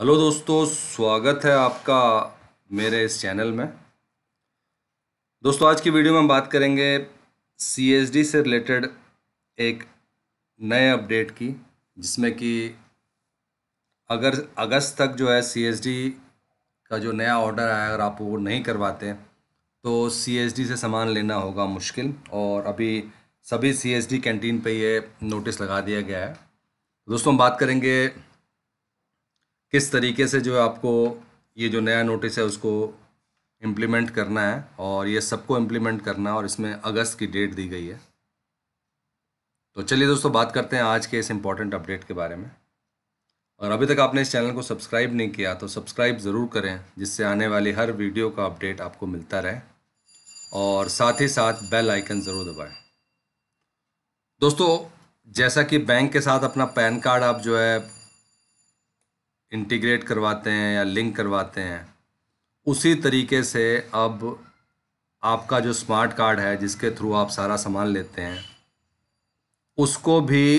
hello दोस्तों स्वागत है आपका मेरे इस चैनल में दोस्तों आज की वीडियो में हम बात करेंगे सीएसडी से रिलेटेड एक नए अपडेट की जिसमें कि अगर अगस्त तक जो है सीएसडी का जो नया ऑर्डर आया अगर आप वो नहीं करवाते तो सीएसडी से सामान लेना होगा मुश्किल और अभी सभी सीएसडी कैंटीन पे ये नोटिस लगा दिया गया है दोस्तों हम बात करेंगे किस तरीके से जो है आपको ये जो नया नोटिस है उसको इम्प्लीमेंट करना है और ये सबको इम्प्लीमेंट करना है और इसमें अगस्त की डेट दी गई है तो चलिए दोस्तों बात करते हैं आज के इस इम्पॉर्टेंट अपडेट के बारे में और अभी तक आपने इस चैनल को सब्सक्राइब नहीं किया तो सब्सक्राइब ज़रूर करें जिससे आने वाली हर वीडियो का अपडेट आपको मिलता रहे और साथ ही साथ बेल आइकन ज़रूर दबाएं दोस्तों जैसा कि बैंक के साथ अपना पैन कार्ड आप जो है इंटीग्रेट करवाते हैं या लिंक करवाते हैं उसी तरीके से अब आपका जो स्मार्ट कार्ड है जिसके थ्रू आप सारा सामान लेते हैं उसको भी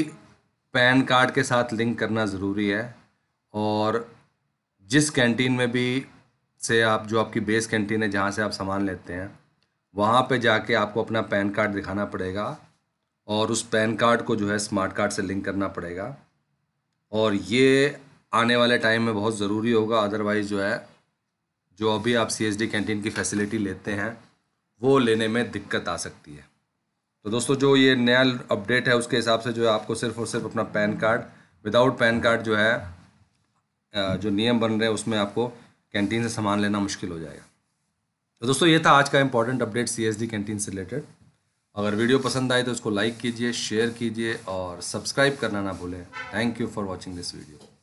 पैन कार्ड के साथ लिंक करना ज़रूरी है और जिस कैंटीन में भी से आप जो आपकी बेस कैंटीन है जहाँ से आप सामान लेते हैं वहाँ पे जाके आपको अपना पैन कार्ड दिखाना पड़ेगा और उस पैन कार्ड को जो है स्मार्ट कार्ड से लिंक करना पड़ेगा और ये आने वाले टाइम में बहुत ज़रूरी होगा अदरवाइज़ जो है जो अभी आप सी कैंटीन की फैसिलिटी लेते हैं वो लेने में दिक्कत आ सकती है तो दोस्तों जो ये नया अपडेट है उसके हिसाब से जो है आपको सिर्फ और सिर्फ अपना PAN card without PAN card जो है जो नियम बन रहे हैं उसमें आपको कैंटीन से सामान लेना मुश्किल हो जाएगा तो दोस्तों ये था आज का इंपॉर्टेंट अपडेट सी कैंटीन से रिलेटेड अगर वीडियो पसंद आए तो इसको लाइक कीजिए शेयर कीजिए और सब्सक्राइब करना ना भूलें thank you for watching this video